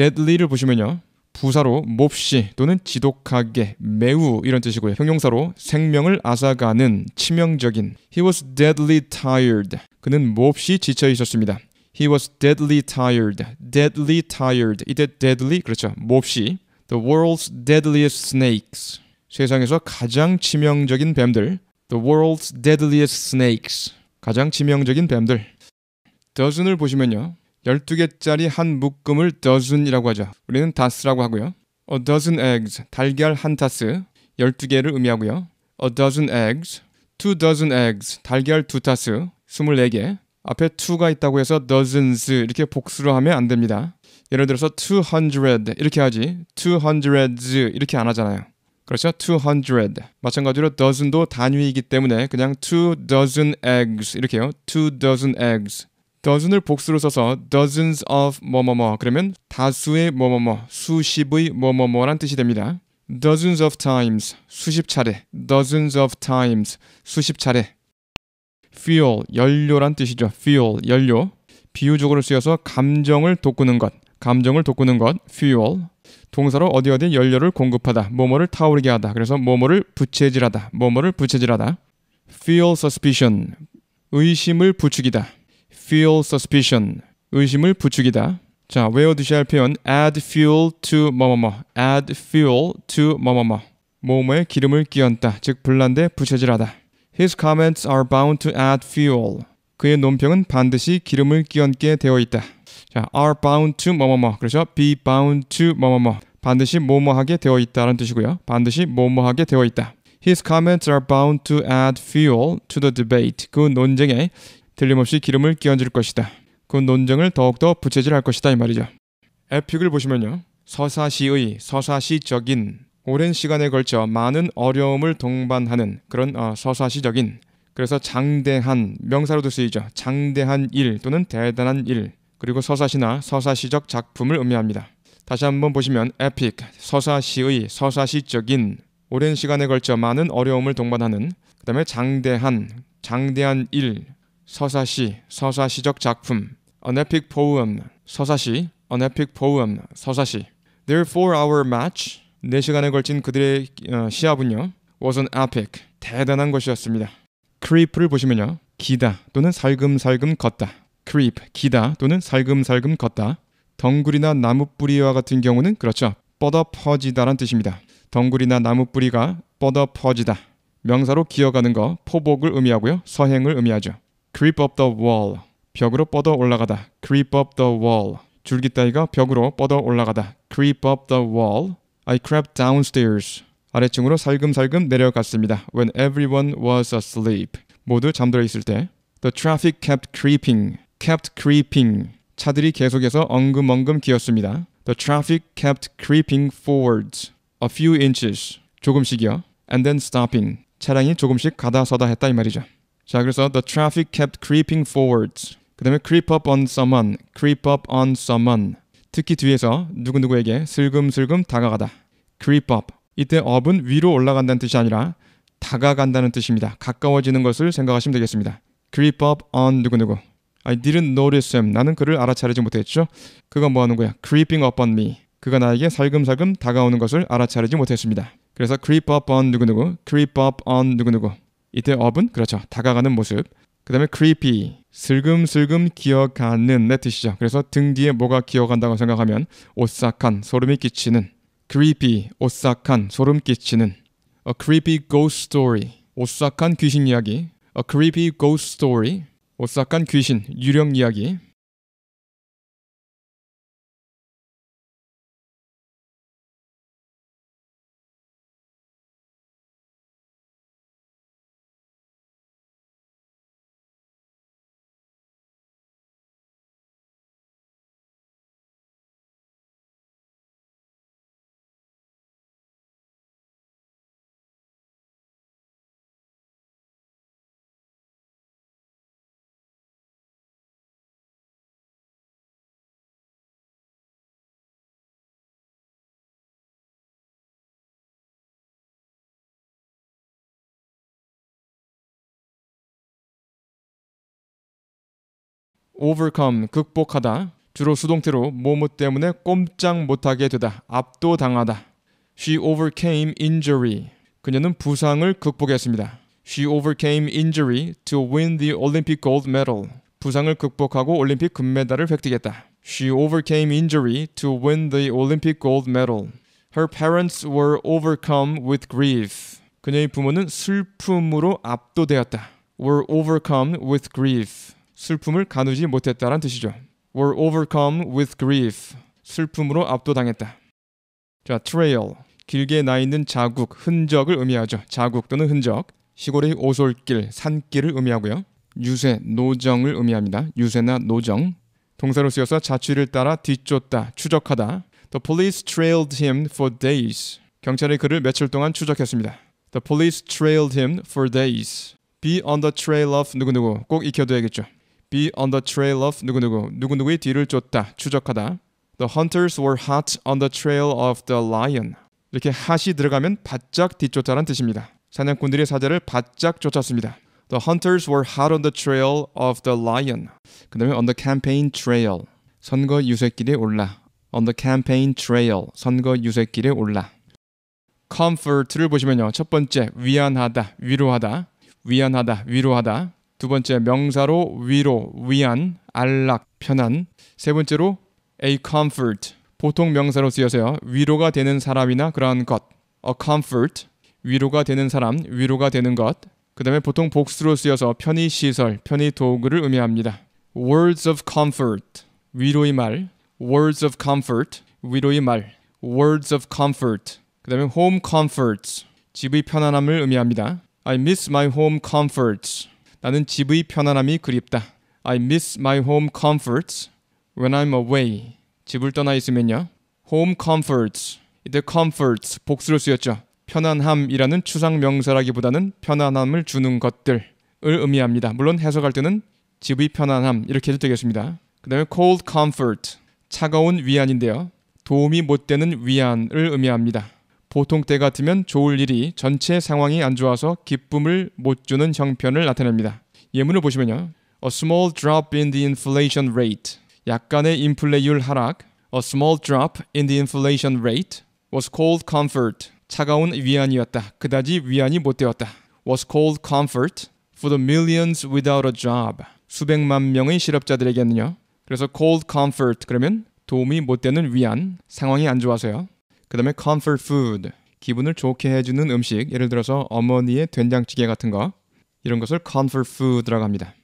deadly를 보시면요. 부사로 몹시 또는 지독하게 매우 이런 뜻이고요. 형용사로 생명을 앗아가는 치명적인 He was deadly tired. 그는 몹시 지쳐 있었습니다. He was deadly tired. deadly tired. 이때 deadly 그렇죠. 몹시 The world's deadliest snakes. 세상에서 가장 치명적인 뱀들. The world's deadliest snakes. 가장 치명적인 뱀들. d o e n 을 보시면요. 12개짜리 한 묶음을 dozen이라고 하죠. 우리는 다스라고 하고요. a dozen eggs, 달걀 한 타스, 12개를 의미하고요. a dozen eggs, two dozen eggs, 달걀 두 타스, 24개. 앞에 two가 있다고 해서 dozens 이렇게 복수로 하면 안 됩니다. 예를 들어서 200 이렇게 하지 200s 이렇게 안 하잖아요. 그렇죠? 200. 마찬가지로 dozen도 단위이기 때문에 그냥 two dozen eggs 이렇게요. two dozen eggs. dozen을 복수로 써서 dozens of 뭐뭐뭐 그러면 다수의 뭐뭐뭐 수십의 뭐뭐뭐란 뜻이 됩니다. dozens of times 수십 차례 dozens of times 수십 차례 fuel 연료란 뜻이죠. fuel 연료 비유적으로 쓰여서 감정을 돋구는 것 감정을 돋구는 것 fuel 동사로 어디 어디 연료를 공급하다 뭐뭐를 타오르게 하다 그래서 뭐뭐를 부채질하다 뭐뭐를 부채질하다 fuel suspicion 의심을 부추기다 fuel suspicion 의심을 부추기다. 자, 외워두셔야 할 표현 add fuel to 뭐뭐뭐 add fuel to 뭐뭐뭐 몸에 기름을 끼얹다, 즉 불난데 부채질하다. His comments are bound to add fuel. 그의 논평은 반드시 기름을 끼얹게 되어 있다. 자, are bound to 뭐뭐뭐 그렇죠? be bound to 뭐뭐뭐 반드시 뭐뭐하게 되어 있다는 뜻이고요. 반드시 뭐뭐하게 되어 있다. His comments are bound to add fuel to the debate. 그 논쟁에 틀림없이 기름을 끼얹을 것이다. 그 논쟁을 더욱더 부채질할 것이다 이 말이죠. 에픽을 보시면요. 서사시의 서사시적인 오랜 시간에 걸쳐 많은 어려움을 동반하는 그런 어, 서사시적인 그래서 장대한 명사로도 쓰이죠. 장대한 일 또는 대단한 일 그리고 서사시나 서사시적 작품을 의미합니다. 다시 한번 보시면 에픽 서사시의 서사시적인 오랜 시간에 걸쳐 많은 어려움을 동반하는 그다음에 장대한 장대한 일 서사시, 서사시적 작품, an epic poem, 서사시, an epic poem, 서사시. Their four-hour match, 4시간에 걸친 그들의 어, 시합은요, was an epic, 대단한 것이었습니다. creep를 보시면요, 기다 또는 살금살금 걷다, creep, 기다 또는 살금살금 걷다, 덩굴이나 나무뿌리와 같은 경우는 그렇죠, 뻗어 퍼지다란 뜻입니다. 덩굴이나 나무뿌리가 뻗어 퍼지다. 명사로 기어가는 거, 포복을 의미하고요, 서행을 의미하죠. creep up the wall. 벽으로 뻗어 올라가다. creep up the wall. 줄기 따위가 벽으로 뻗어 올라가다. creep up the wall. I crept downstairs. 아래층으로 살금살금 내려갔습니다. When everyone was asleep. 모두 잠들어 있을 때. The traffic kept creeping. kept creeping. 차들이 계속해서 엉금엉금 기었습니다. The traffic kept creeping forwards. A few inches. 조금씩이요. And then stopping. 차량이 조금씩 가다 서다 했다 이 말이죠. 자, 그래서 the traffic kept creeping forwards. 그 다음에 creep up on someone, creep up on someone. 특히 뒤에서 누구누구에게 슬금슬금 다가가다. creep up. 이때 up은 위로 올라간다는 뜻이 아니라 다가간다는 뜻입니다. 가까워지는 것을 생각하시면 되겠습니다. creep up on 누구누구. I didn't notice him. 나는 그를 알아차리지 못했죠. 그건뭐 하는 거야? creeping up on me. 그가 나에게 살금살금 다가오는 것을 알아차리지 못했습니다. 그래서 creep up on 누구누구, creep up on 누구누구. 이때 업은 그렇죠. 다가가는 모습. 그 다음에 creepy 슬금슬금 기어가는 내 뜻이죠. 그래서 등 뒤에 뭐가 기어간다고 생각하면 오싹한 소름이 끼치는 creepy 오싹한 소름 끼치는 a creepy ghost story 오싹한 귀신 이야기 a creepy ghost story 오싹한 귀신 유령 이야기 overcome 극복하다 주로 수동태로 뭐뭐 때문에 꼼짝 못하게 되다 압도당하다 She overcame injury 그녀는 부상을 극복했습니다 She overcame injury to win the Olympic gold medal 부상을 극복하고 올림픽 금메달을 획득했다 She overcame injury to win the Olympic gold medal Her parents were overcome with grief 그녀의 부모는 슬픔으로 압도되었다 were overcome with grief 슬픔을 가누지 못했다란 뜻이죠. were overcome with grief. 슬픔으로 압도당했다. 자, trail. 길게 나 있는 자국, 흔적을 의미하죠. 자국 또는 흔적. 시골의 오솔길, 산길을 의미하고요. 유세, 노정을 의미합니다. 유세나 노정. 동사로 쓰여서 자취를 따라 뒤쫓다, 추적하다. The police trailed him for days. 경찰이 그를 며칠 동안 추적했습니다. The police trailed him for days. Be on the trail of 누구누구 꼭 익혀둬야겠죠. be on the trail of 누구누구 누구누구의 뒤를 쫓다 추적하다 the hunters were hot on the trail of the lion 이렇게 hot이 들어가면 바짝 뒤쫓다란 뜻입니다 사냥꾼들이 사자를 바짝 쫓았습니다 the hunters were hot on the trail of the lion 그 다음에 on the campaign trail 선거 유세길에 올라 on the campaign trail 선거 유세길에 올라 comfort를 보시면요 첫 번째 위안하다 위로하다 위안하다 위로하다 두 번째 명사로 위로, 위안, 안락, 편안. 세 번째로 a comfort. 보통 명사로 쓰여서요. 위로가 되는 사람이나 그러한 것. a comfort. 위로가 되는 사람, 위로가 되는 것. 그다음에 보통 복수로 쓰여서 편의 시설, 편의 도구를 의미합니다. words of comfort. 위로의 말. words of comfort. 위로의 말. words of comfort. 그다음에 home comforts. 집의 편안함을 의미합니다. I miss my home comforts. 나는 집의 편안함이 그립다. I miss my home comforts when I'm away. 집을 떠나 있으면요. home comforts. 이때 comforts 복수로 쓰였죠. 편안함이라는 추상 명사라기보다는 편안함을 주는 것들을 의미합니다. 물론 해석할 때는 집의 편안함 이렇게 해도 되겠습니다. 그다음에 cold comfort 차가운 위안인데요. 도움이 못 되는 위안을 의미합니다. 보통 때 같으면 좋을 일이 전체 상황이 안 좋아서 기쁨을 못 주는 형편을 나타냅니다. 예문을 보시면요. A small drop in the inflation rate. 약간의 인플레율 하락. A small drop in the inflation rate was cold comfort. 차가운 위안이었다. 그다지 위안이 못 되었다. was cold comfort for the millions without a job. 수백만 명의 실업자들에게는요. 그래서 cold comfort 그러면 도움이 못 되는 위안, 상황이 안 좋아서요. 그 다음에 comfort food, 기분을 좋게 해주는 음식, 예를 들어서 어머니의 된장찌개 같은 거, 이런 것을 comfort food라고 합니다.